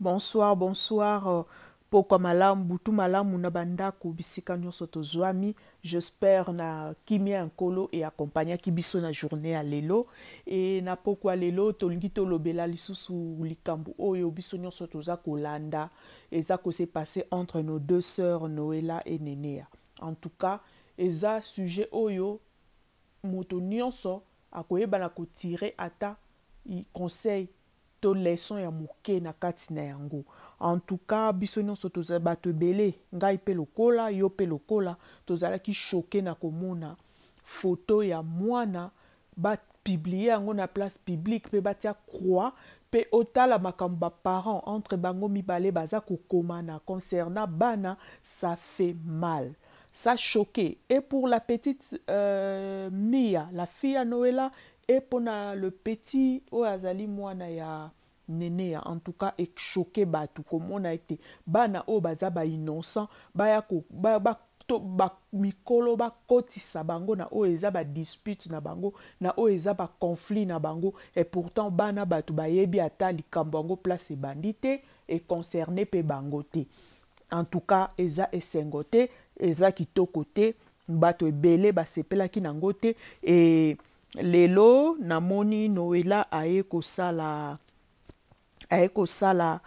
bonsoir bonsoir euh, poko malamu butu malamu na bandako bisika nyonso tozwami j'espère na kimia nkolo nkolo eakompagnaki biso na journée a lelo e na pokwa lelo tolingi tolobela lisusu likambo oyo biso nyonso toza kolanda eza kose passé entre nos deux sœurs noela et nenea en tout cas eza sujet oyo moto nyonso akoyebana kotire ata conseil leson ya moke na kati na yango en tout cas biso nyonso tozali bato ebele ngai mpe lokola yo mpe lokola tozalaki choke na komona photo ya mwana bat yango na place publique pe batia croix mpe otala makambo parent entre bango mibale baza kokomana concernant bana ça fait mal ça choqué et pour la petite euh, mia la fille ya noela et pona le petit oyo azali ya neneya en tout cas choqué echoke bato a été bana o baza to ba mikolo koti bango na o eza dispute na bango na o eza conflit na bango et pourtant bana ba yebi ata li kambango place bandité et concerné pe bangote en tout cas eza e te eza kitoko te ba ebele basepelaki nango te e lelo namoni noela aye sala. Sala, sala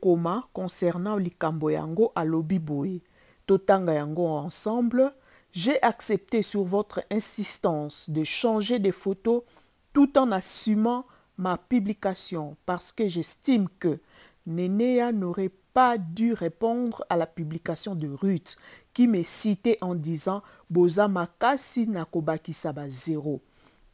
Koma concernant likambo yango alobi boye totanga yango ensemble j'ai accepté sur votre insistance de changer des photos tout en assumant ma publication parce que j'estime que Nénéa n'aurait pas dû répondre à la publication de Ruth qui m'est citée en disant Boza Makasi Nakobaki Saba zéro.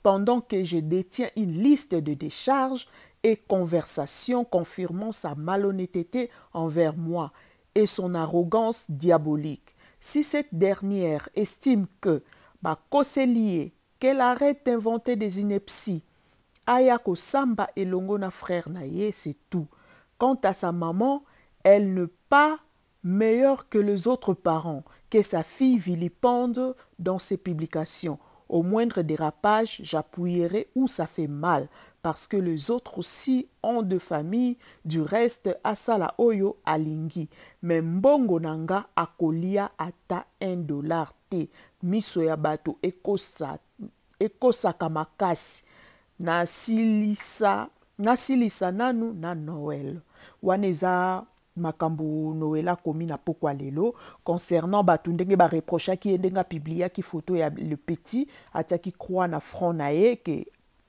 Pendant que je détiens une liste de décharges et conversation confirmant sa malhonnêteté envers moi et son arrogance diabolique. Si cette dernière estime que bah, qu'elle arrête d'inventer des inepties, Ayako Samba et Longona frère naïé, c'est tout. Quant à sa maman, elle n'est pas meilleure que les autres parents, que sa fille vilipende dans ses publications. Au moindre dérapage, j'appuierai où ça fait mal. parce que les autres aussi ont de famille du reste asala oyo alingi me mbongo na nga akolia ata 1 dollar te miso ya bato ekosaka ekosa makasi nasilisa nasilisa nanu na noel wana eza makambo noel akomi na pokwa lelo concernant bato ndenge bareprochaki ye ndenge apibliaki foto ya le petit atiaki croix na front na ye ke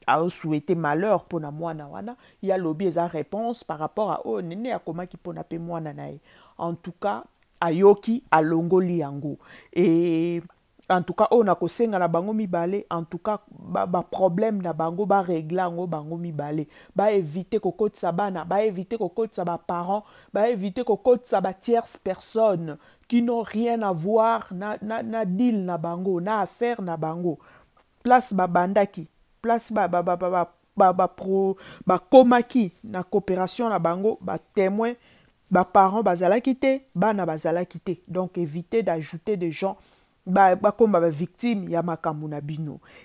A souhaité malheur pour mpona mwana wana a l'objet sa réponse par rapport à oyo oh, nene comment qui à longo na nae en tout cas ayoki bango yango et en tout cas a oh, nakosenga na bango mi balé. en tout cas baproblème ba na bango régler yango bango ko sa kokotisa parents éviter éviter ko sa kokotisa tierce personne qui n'ont rien à voir na, na, na deal na bango na affaire na bango place bandaki place ba ba ba ba pro ba komaki na coopération na bango ba témoin ba parents la na bana la quitter. donc éviter d'ajouter des gens comme ba, victime ya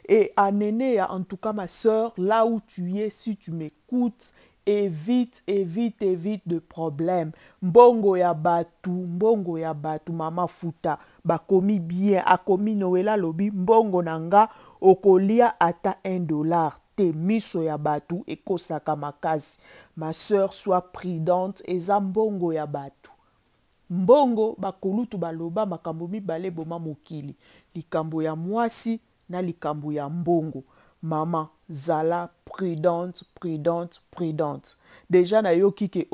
et anene ya en tout cas ma soeur là où tu es si tu m'écoutes évite évite évite de problèmes. mbongo ya batu mbongo ya batu mama futa bakomi bien akomi noela lobi mbongo nanga, okolia ata 1 dollar te miso ya bato ekosaka makasi ma sœur sois prudente eza mbongo ya bato mbongo bakolutu baloba makambo mibale boma mokili likambo ya mwasi na likambo ya mbongo mama zala prudente prudente prudente déjà nayoki ke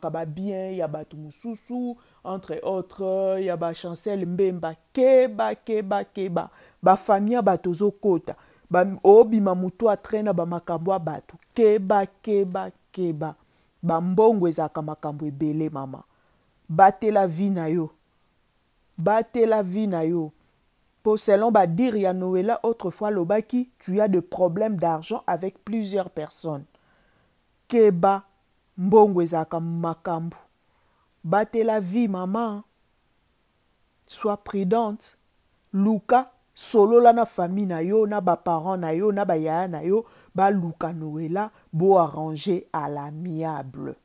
kaba bien, ya bato mususu entre autres ya chancel mbemba keba keba keba ba famia bato kota, ba, obima motu atrai ba bamakambo batu bato keba keba keba bambongo ezalaka makambo ebele mama la vie na yo la vie na yo Pour selon ya noela autrefois Lobaki, tu as de problèmes d'argent avec plusieurs personnes. keba mbongo ezalaka makambo batela vie mama sois prudente luka solola na famille na yo na baparent na yo na bayaya na yo baluka noela boarrange à l'amiable